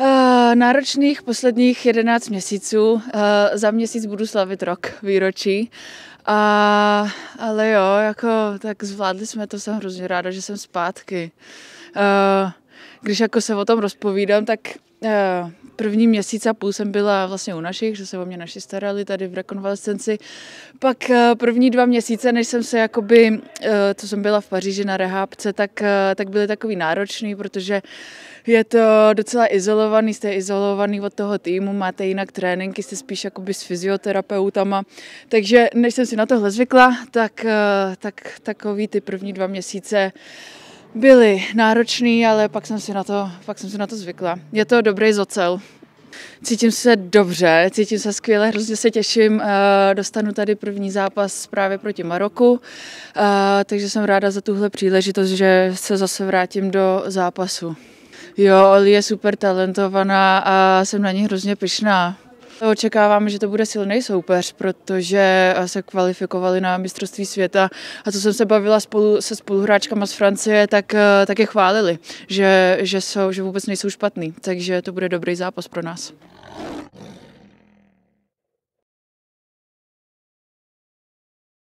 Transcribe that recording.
Eh, náročných posledních 11 měsíců. Eh, za měsíc budu slavit rok výročí. A, ale jo, jako, tak zvládli jsme to, jsem hrozně ráda, že jsem zpátky. Uh, když jako se o tom rozpovídám, tak eh, první měsíc a půl jsem byla vlastně u našich, že se o mě naši starali tady v rekonvalescenci. Pak eh, první dva měsíce, než jsem se jakoby, eh, co jsem byla v Paříži na rehábce, tak, tak byly takový náročný, protože je to docela izolovaný, jste izolovaný od toho týmu, máte jinak tréninky, jste spíš jakoby s fyzioterapeutama. Takže než jsem si na tohle zvykla, tak, tak takový ty první dva měsíce byly náročný, ale pak jsem si na to, pak jsem si na to zvykla. Je to dobrý zocel. Cítím se dobře, cítím se skvěle, hrozně se těším. Eh, dostanu tady první zápas právě proti Maroku, eh, takže jsem ráda za tuhle příležitost, že se zase vrátím do zápasu. Jo, Oli je super talentovaná a jsem na ní hrozně pyšná. Očekáváme, že to bude silný soupeř, protože eh, se kvalifikovali na mistrovství světa a co jsem se bavila spolu, se spoluhráčkama z Francie, tak, eh, tak je chválili, že, že, jsou, že vůbec nejsou špatný, takže to bude dobrý zápas pro nás.